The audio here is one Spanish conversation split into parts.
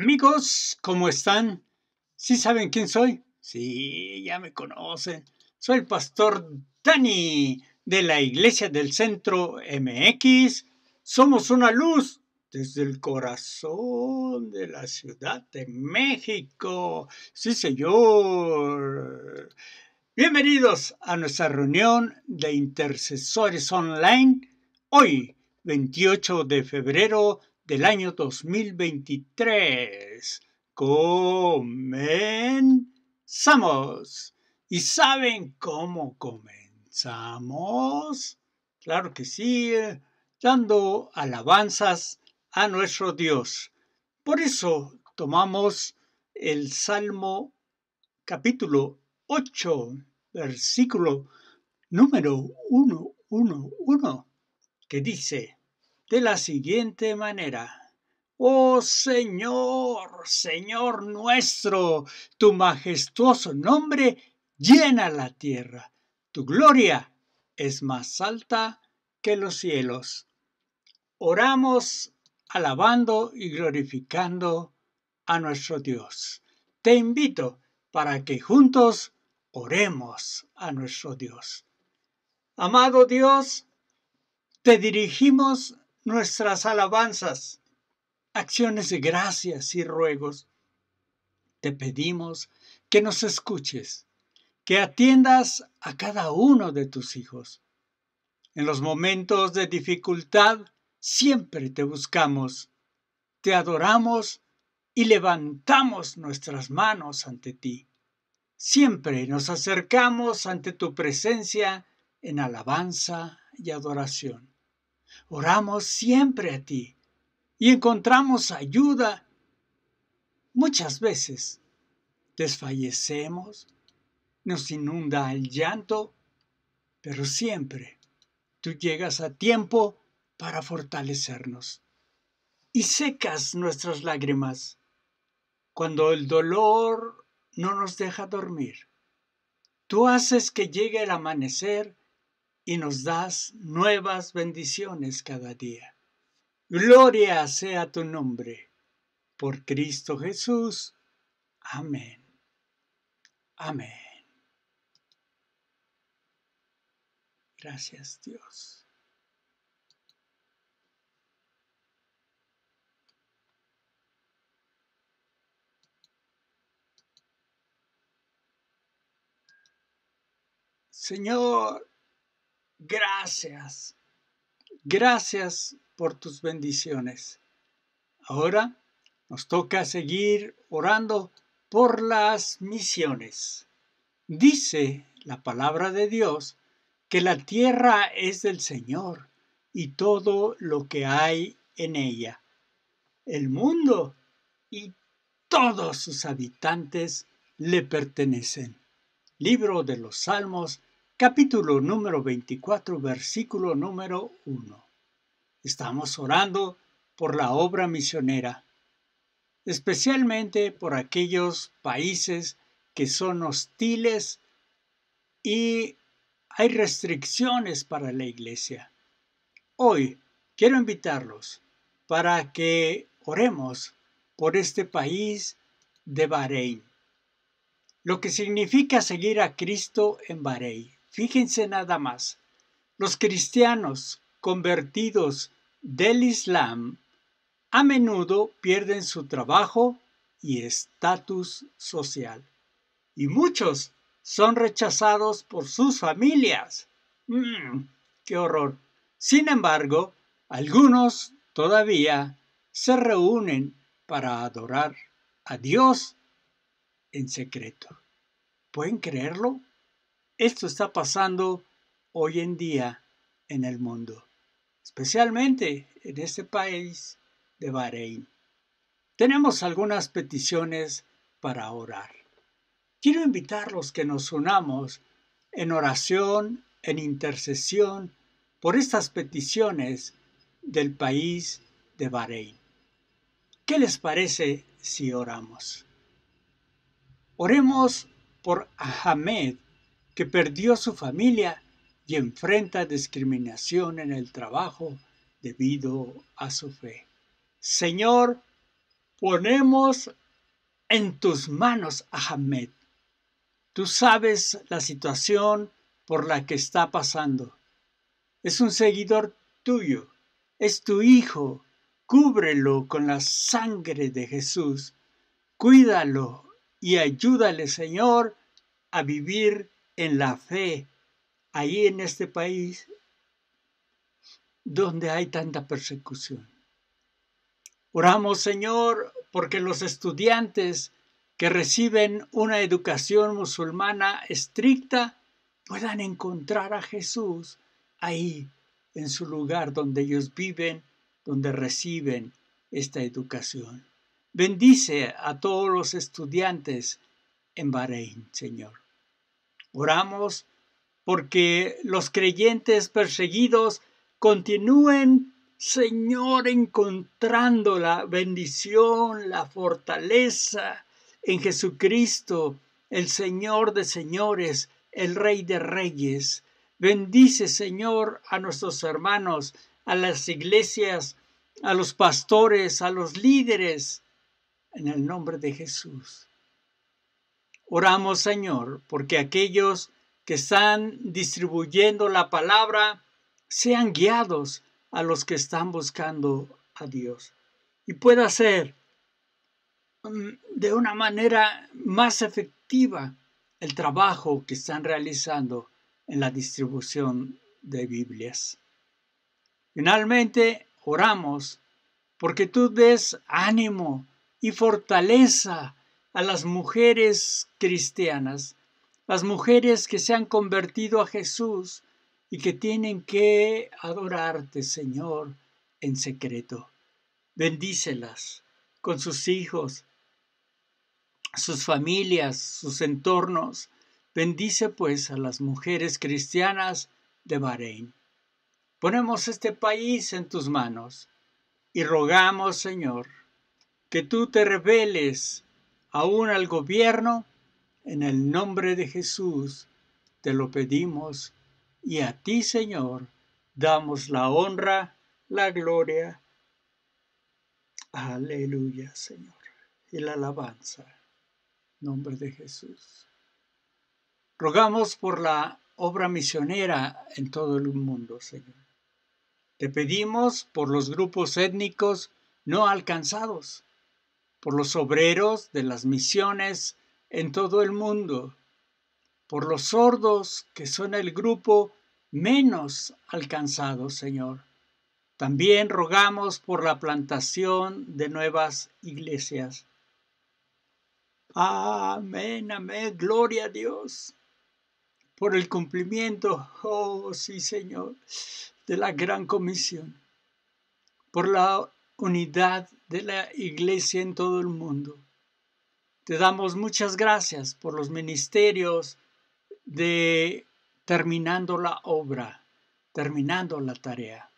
Amigos, ¿cómo están? ¿Sí saben quién soy? Sí, ya me conocen. Soy el pastor Dani de la Iglesia del Centro MX. Somos una luz desde el corazón de la Ciudad de México. Sí, señor. Bienvenidos a nuestra reunión de intercesores online hoy, 28 de febrero del año 2023. Comenzamos. ¿Y saben cómo comenzamos? Claro que sí, eh, dando alabanzas a nuestro Dios. Por eso tomamos el Salmo capítulo 8, versículo número 111, que dice, de la siguiente manera. Oh Señor, Señor nuestro, tu majestuoso nombre llena la tierra, tu gloria es más alta que los cielos. Oramos alabando y glorificando a nuestro Dios. Te invito para que juntos oremos a nuestro Dios. Amado Dios, te dirigimos nuestras alabanzas, acciones de gracias y ruegos. Te pedimos que nos escuches, que atiendas a cada uno de tus hijos. En los momentos de dificultad siempre te buscamos, te adoramos y levantamos nuestras manos ante ti. Siempre nos acercamos ante tu presencia en alabanza y adoración. Oramos siempre a ti y encontramos ayuda. Muchas veces desfallecemos, nos inunda el llanto, pero siempre tú llegas a tiempo para fortalecernos y secas nuestras lágrimas cuando el dolor no nos deja dormir. Tú haces que llegue el amanecer y nos das nuevas bendiciones cada día. Gloria sea tu nombre. Por Cristo Jesús. Amén. Amén. Gracias Dios. Señor, Gracias. Gracias por tus bendiciones. Ahora nos toca seguir orando por las misiones. Dice la palabra de Dios que la tierra es del Señor y todo lo que hay en ella, el mundo y todos sus habitantes le pertenecen. Libro de los Salmos capítulo número 24, versículo número 1. Estamos orando por la obra misionera, especialmente por aquellos países que son hostiles y hay restricciones para la iglesia. Hoy quiero invitarlos para que oremos por este país de Bahrein, lo que significa seguir a Cristo en Bahrein. Fíjense nada más, los cristianos convertidos del Islam a menudo pierden su trabajo y estatus social, y muchos son rechazados por sus familias. Mm, ¡Qué horror! Sin embargo, algunos todavía se reúnen para adorar a Dios en secreto. ¿Pueden creerlo? Esto está pasando hoy en día en el mundo, especialmente en este país de Bahrein. Tenemos algunas peticiones para orar. Quiero invitarlos que nos unamos en oración, en intercesión por estas peticiones del país de Bahrein. ¿Qué les parece si oramos? Oremos por Ahmed que perdió su familia y enfrenta discriminación en el trabajo debido a su fe. Señor, ponemos en tus manos a Ahmed. Tú sabes la situación por la que está pasando. Es un seguidor tuyo, es tu hijo. Cúbrelo con la sangre de Jesús. Cuídalo y ayúdale, Señor, a vivir en la fe, ahí en este país donde hay tanta persecución. Oramos, Señor, porque los estudiantes que reciben una educación musulmana estricta puedan encontrar a Jesús ahí, en su lugar donde ellos viven, donde reciben esta educación. Bendice a todos los estudiantes en Bahrein, Señor. Oramos porque los creyentes perseguidos continúen, Señor, encontrando la bendición, la fortaleza en Jesucristo, el Señor de señores, el Rey de reyes. Bendice, Señor, a nuestros hermanos, a las iglesias, a los pastores, a los líderes, en el nombre de Jesús. Oramos, Señor, porque aquellos que están distribuyendo la palabra sean guiados a los que están buscando a Dios y pueda ser mm, de una manera más efectiva el trabajo que están realizando en la distribución de Biblias. Finalmente, oramos porque tú des ánimo y fortaleza a las mujeres cristianas, las mujeres que se han convertido a Jesús y que tienen que adorarte, Señor, en secreto. Bendícelas con sus hijos, sus familias, sus entornos. Bendice pues a las mujeres cristianas de Bahrein. Ponemos este país en tus manos y rogamos, Señor, que tú te reveles aún al gobierno, en el nombre de Jesús te lo pedimos y a ti, Señor, damos la honra, la gloria. Aleluya, Señor. Y la alabanza. nombre de Jesús. Rogamos por la obra misionera en todo el mundo, Señor. Te pedimos por los grupos étnicos no alcanzados por los obreros de las misiones en todo el mundo, por los sordos que son el grupo menos alcanzado, Señor. También rogamos por la plantación de nuevas iglesias. Amén, amén, gloria a Dios. Por el cumplimiento, oh sí, Señor, de la gran comisión. Por la unidad de la Iglesia en todo el mundo. Te damos muchas gracias por los ministerios de terminando la obra, terminando la tarea.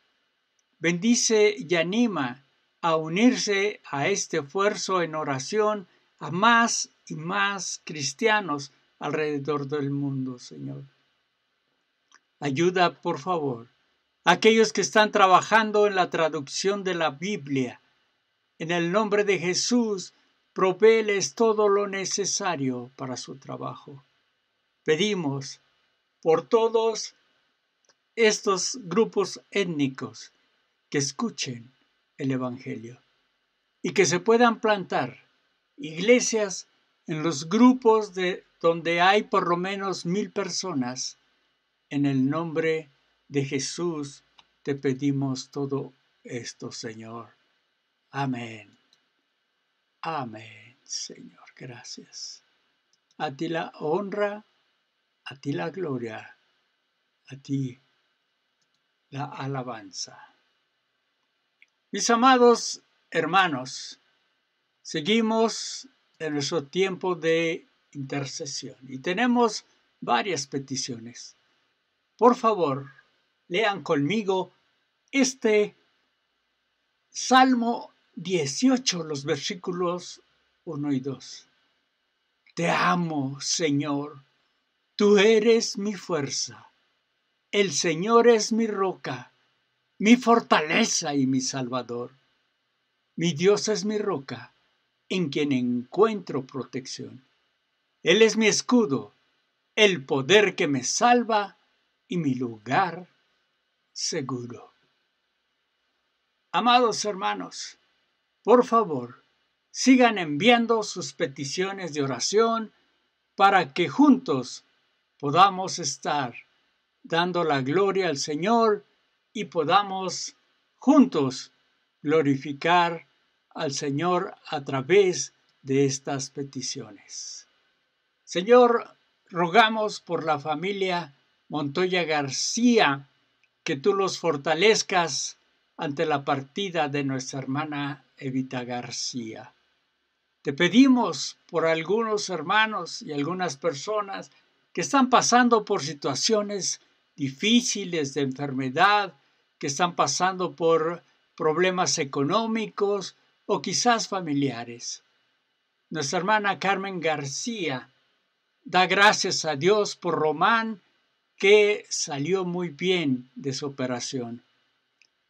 Bendice y anima a unirse a este esfuerzo en oración a más y más cristianos alrededor del mundo, Señor. Ayuda, por favor, a aquellos que están trabajando en la traducción de la Biblia en el nombre de Jesús, propéles todo lo necesario para su trabajo. Pedimos por todos estos grupos étnicos que escuchen el Evangelio y que se puedan plantar iglesias en los grupos de donde hay por lo menos mil personas. En el nombre de Jesús te pedimos todo esto, Señor. Amén. Amén, Señor. Gracias. A ti la honra, a ti la gloria, a ti la alabanza. Mis amados hermanos, seguimos en nuestro tiempo de intercesión y tenemos varias peticiones. Por favor, lean conmigo este Salmo 18, los versículos 1 y 2. Te amo, Señor, tú eres mi fuerza, el Señor es mi roca, mi fortaleza y mi salvador. Mi Dios es mi roca, en quien encuentro protección. Él es mi escudo, el poder que me salva y mi lugar seguro. Amados hermanos, por favor, sigan enviando sus peticiones de oración para que juntos podamos estar dando la gloria al Señor y podamos juntos glorificar al Señor a través de estas peticiones. Señor, rogamos por la familia Montoya García que tú los fortalezcas ante la partida de nuestra hermana Evita García. Te pedimos por algunos hermanos y algunas personas que están pasando por situaciones difíciles de enfermedad, que están pasando por problemas económicos o quizás familiares. Nuestra hermana Carmen García da gracias a Dios por Román, que salió muy bien de su operación,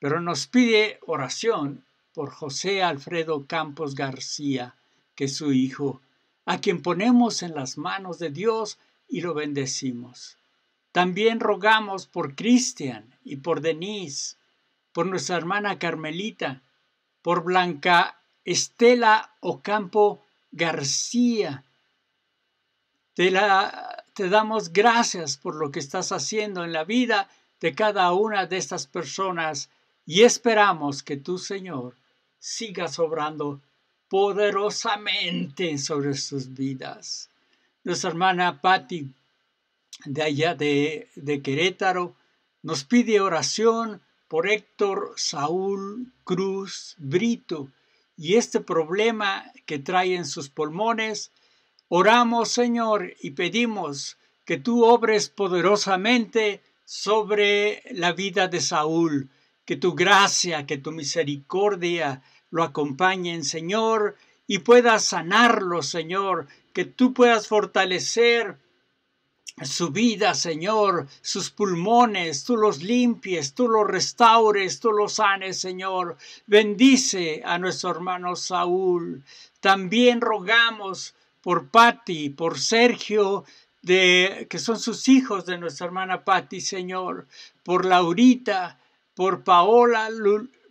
pero nos pide oración por José Alfredo Campos García, que es su hijo, a quien ponemos en las manos de Dios y lo bendecimos. También rogamos por Cristian y por Denise, por nuestra hermana Carmelita, por Blanca Estela Ocampo García. Te, la, te damos gracias por lo que estás haciendo en la vida de cada una de estas personas y esperamos que tú, Señor, siga obrando poderosamente sobre sus vidas. Nuestra hermana Patti de allá de, de Querétaro nos pide oración por Héctor Saúl Cruz Brito y este problema que trae en sus pulmones. Oramos, Señor, y pedimos que tú obres poderosamente sobre la vida de Saúl que tu gracia, que tu misericordia lo acompañen, Señor, y puedas sanarlo, Señor, que tú puedas fortalecer su vida, Señor, sus pulmones, tú los limpies, tú los restaures, tú los sanes, Señor. Bendice a nuestro hermano Saúl. También rogamos por Patti, por Sergio, de, que son sus hijos de nuestra hermana Patti, Señor, por Laurita, por Paola,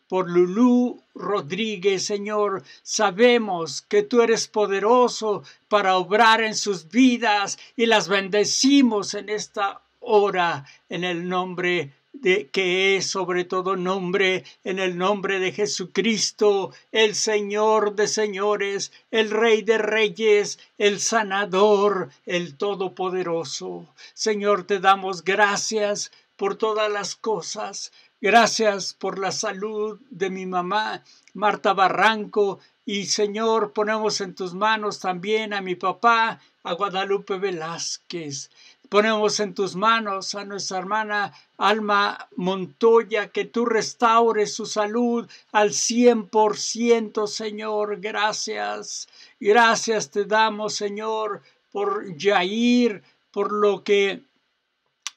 por Lulú Rodríguez, Señor. Sabemos que tú eres poderoso para obrar en sus vidas y las bendecimos en esta hora en el nombre de que es sobre todo nombre, en el nombre de Jesucristo, el Señor de señores, el Rey de reyes, el sanador, el Todopoderoso. Señor, te damos gracias por todas las cosas, Gracias por la salud de mi mamá, Marta Barranco, y Señor, ponemos en tus manos también a mi papá, a Guadalupe Velázquez. Ponemos en tus manos a nuestra hermana Alma Montoya, que tú restaures su salud al 100%, Señor. Gracias. Gracias te damos, Señor, por Jair, por lo que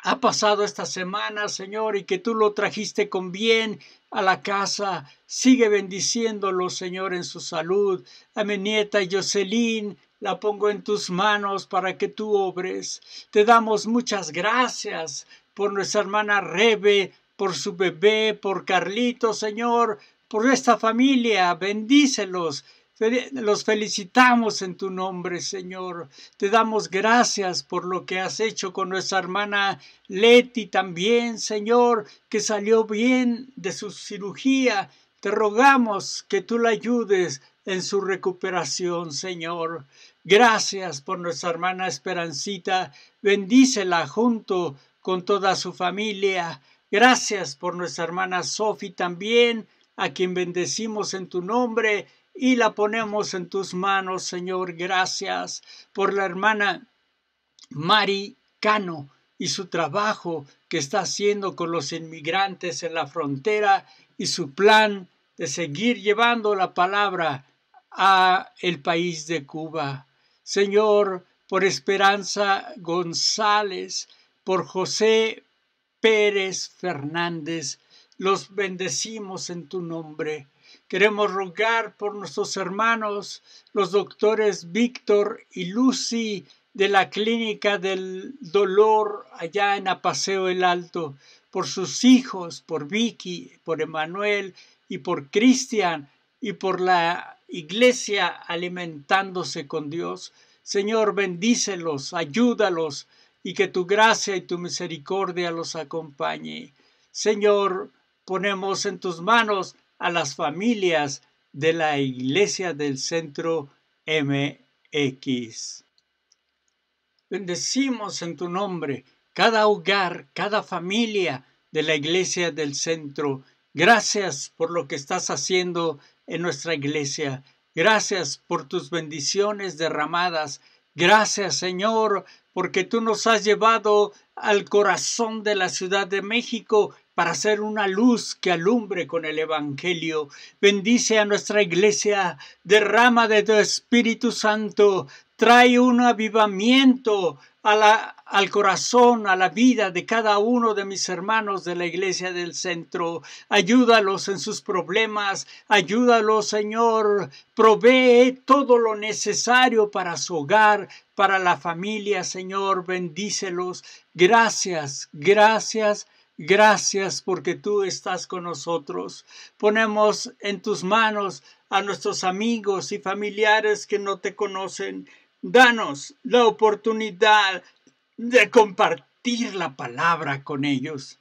ha pasado esta semana, Señor, y que tú lo trajiste con bien a la casa. Sigue bendiciéndolo, Señor, en su salud. A mi nieta Jocelyn, la pongo en tus manos para que tú obres. Te damos muchas gracias por nuestra hermana Rebe, por su bebé, por Carlito, Señor, por esta familia. Bendícelos los felicitamos en tu nombre, Señor. Te damos gracias por lo que has hecho con nuestra hermana Leti también, Señor, que salió bien de su cirugía. Te rogamos que tú la ayudes en su recuperación, Señor. Gracias por nuestra hermana Esperancita. Bendícela junto con toda su familia. Gracias por nuestra hermana Sofi también, a quien bendecimos en tu nombre y la ponemos en tus manos, Señor. Gracias por la hermana Mari Cano y su trabajo que está haciendo con los inmigrantes en la frontera y su plan de seguir llevando la palabra a el país de Cuba. Señor, por Esperanza González, por José Pérez Fernández, los bendecimos en tu nombre. Queremos rogar por nuestros hermanos, los doctores Víctor y Lucy de la Clínica del Dolor allá en Apaseo el Alto, por sus hijos, por Vicky, por Emanuel y por Cristian y por la iglesia alimentándose con Dios. Señor, bendícelos, ayúdalos y que tu gracia y tu misericordia los acompañe. Señor, ponemos en tus manos a las familias de la Iglesia del Centro MX. Bendecimos en tu nombre cada hogar, cada familia de la Iglesia del Centro. Gracias por lo que estás haciendo en nuestra Iglesia. Gracias por tus bendiciones derramadas. Gracias, Señor, porque tú nos has llevado al corazón de la Ciudad de México para ser una luz que alumbre con el Evangelio. Bendice a nuestra iglesia, derrama de tu Espíritu Santo, trae un avivamiento al corazón, a la vida de cada uno de mis hermanos de la iglesia del centro. Ayúdalos en sus problemas, ayúdalos, Señor. Provee todo lo necesario para su hogar, para la familia, Señor. Bendícelos. Gracias, gracias. Gracias porque tú estás con nosotros. Ponemos en tus manos a nuestros amigos y familiares que no te conocen. Danos la oportunidad de compartir la palabra con ellos.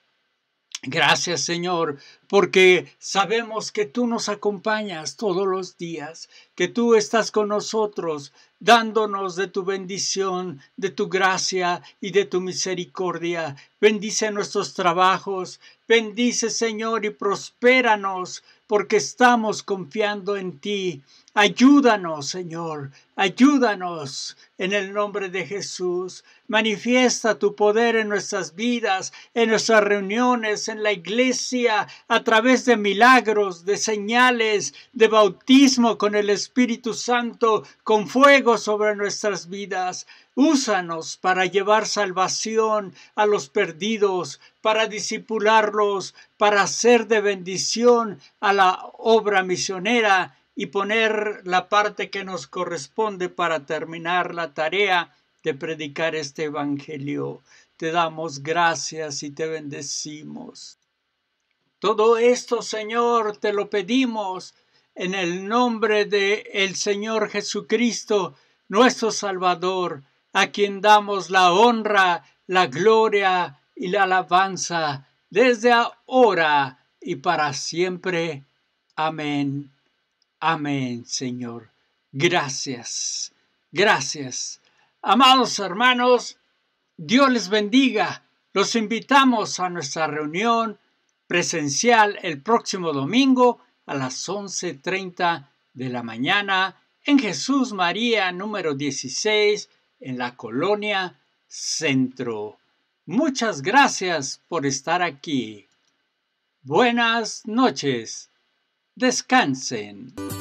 Gracias Señor, porque sabemos que tú nos acompañas todos los días, que tú estás con nosotros dándonos de tu bendición, de tu gracia y de tu misericordia. Bendice nuestros trabajos, Bendice, Señor, y prospéranos, porque estamos confiando en ti. Ayúdanos, Señor, ayúdanos en el nombre de Jesús. Manifiesta tu poder en nuestras vidas, en nuestras reuniones, en la iglesia, a través de milagros, de señales, de bautismo con el Espíritu Santo, con fuego sobre nuestras vidas. Úsanos para llevar salvación a los perdidos, para disipularlos, para hacer de bendición a la obra misionera y poner la parte que nos corresponde para terminar la tarea de predicar este Evangelio. Te damos gracias y te bendecimos. Todo esto, Señor, te lo pedimos en el nombre de el Señor Jesucristo, nuestro Salvador a quien damos la honra, la gloria y la alabanza desde ahora y para siempre. Amén. Amén, Señor. Gracias. Gracias. Amados hermanos, Dios les bendiga. Los invitamos a nuestra reunión presencial el próximo domingo a las 11.30 de la mañana en Jesús María número 16 en la colonia Centro. Muchas gracias por estar aquí. Buenas noches. Descansen.